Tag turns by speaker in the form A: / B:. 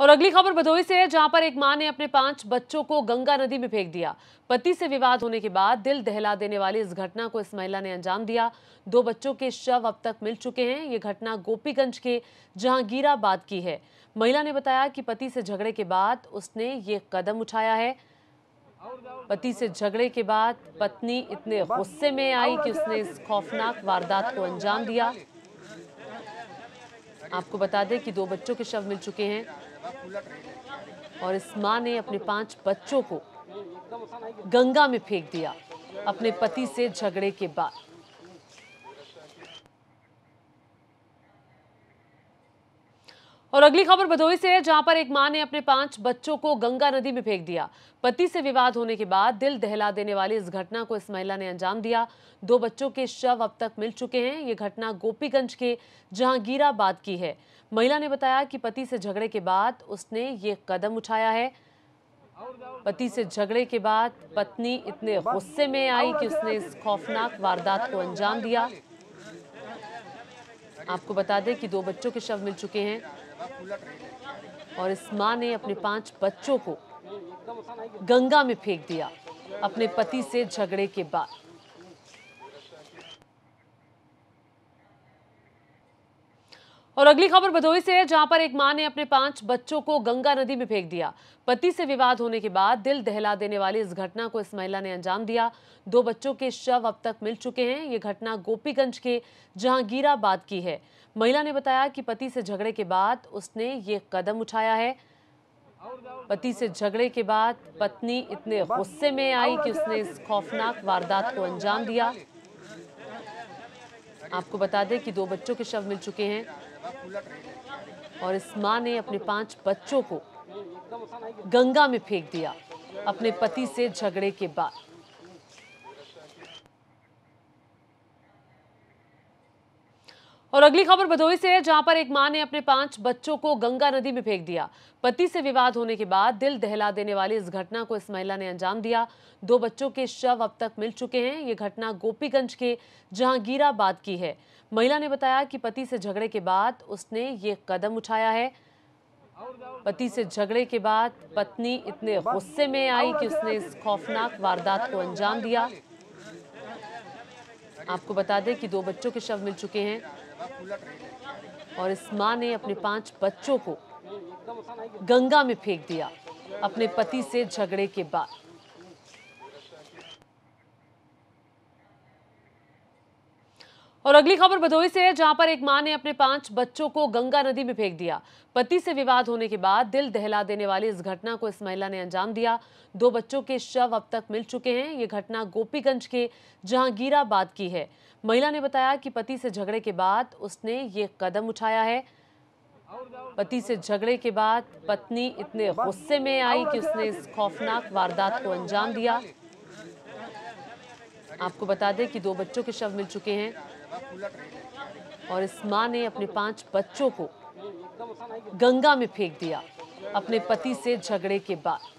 A: और अगली खबर भदोही से है जहां पर एक मां ने अपने पांच बच्चों को गंगा नदी में फेंक दिया पति से विवाद होने के बाद दिल दहला देने वाली इस घटना को इस महिला ने अंजाम दिया दो बच्चों के शव अब तक मिल चुके हैं ये घटना गोपीगंज के जहांगीराबाद की है महिला ने बताया कि पति से झगड़े के बाद उसने ये कदम उठाया है पति से झगड़े के बाद पत्नी इतने गुस्से में आई कि उसने इस खौफनाक वारदात को अंजाम दिया आपको बता दें कि दो बच्चों के शव मिल चुके हैं और इस मां ने अपने पांच बच्चों को गंगा में फेंक दिया अपने पति से झगड़े के बाद और अगली खबर भदोही से है जहां पर एक मां ने अपने पांच बच्चों को गंगा नदी में फेंक दिया पति से विवाद होने के बाद दिल दहला देने वाली इस घटना को इस महिला ने अंजाम दिया दो बच्चों के शव अब तक मिल चुके हैं ये घटना गोपीगंज के जहांगीराबाद की है महिला ने बताया कि पति से झगड़े के बाद उसने ये कदम उठाया है पति से झगड़े के बाद पत्नी इतने गुस्से में आई कि उसने इस खौफनाक वारदात को अंजाम दिया आपको बता दें कि दो बच्चों के शव मिल चुके हैं और इस माँ ने अपने पांच बच्चों को गंगा में फेंक दिया अपने पति से झगड़े के बाद और अगली खबर भदोही से है जहां पर एक मां ने अपने पांच बच्चों को गंगा नदी में फेंक दिया पति से विवाद होने के बाद दिल दहला देने वाली इस घटना को इस महिला ने अंजाम दिया दो बच्चों के शव अब तक मिल चुके हैं ये घटना गोपीगंज के जहांगीराबाद की है महिला ने बताया कि पति से झगड़े के बाद उसने ये कदम उठाया है पति से झगड़े के बाद पत्नी इतने गुस्से में आई कि उसने इस खौफनाक वारदात को अंजाम दिया आपको बता दें कि दो बच्चों के शव मिल चुके हैं और इस मां ने अपने पांच बच्चों को गंगा में फेंक दिया अपने पति से झगड़े के बाद और अगली खबर भदोही से है जहां पर एक मां ने अपने पांच बच्चों को गंगा नदी में फेंक दिया पति से विवाद होने के बाद दिल दहला देने वाली इस घटना को इस महिला ने अंजाम दिया दो बच्चों के शव अब तक मिल चुके हैं ये घटना गोपीगंज के जहांगीराबाद की है महिला ने बताया कि पति से झगड़े के बाद उसने ये कदम उठाया है पति से झगड़े के बाद पत्नी इतने गुस्से में आई कि उसने इस खौफनाक वारदात को अंजाम दिया आपको बता दें कि दो बच्चों के शव मिल चुके हैं और इस माँ ने अपने पांच बच्चों को गंगा में फेंक दिया अपने पति से झगड़े के बाद और अगली खबर भदोही से है जहां पर एक मां ने अपने पांच बच्चों को गंगा नदी में फेंक दिया पति से विवाद होने के बाद दिल दहला देने वाली इस घटना को इस महिला ने अंजाम दिया दो बच्चों के शव अब तक मिल चुके हैं ये घटना गोपीगंज के जहांगीराबाद की है महिला ने बताया कि पति से झगड़े के बाद उसने ये कदम उठाया है पति से झगड़े के बाद पत्नी इतने गुस्से में आई कि उसने इस खौफनाक वारदात को अंजाम दिया आपको बता दें कि दो बच्चों के शव मिल चुके हैं और इस मां ने अपने पांच बच्चों को गंगा में फेंक दिया अपने पति से झगड़े के बाद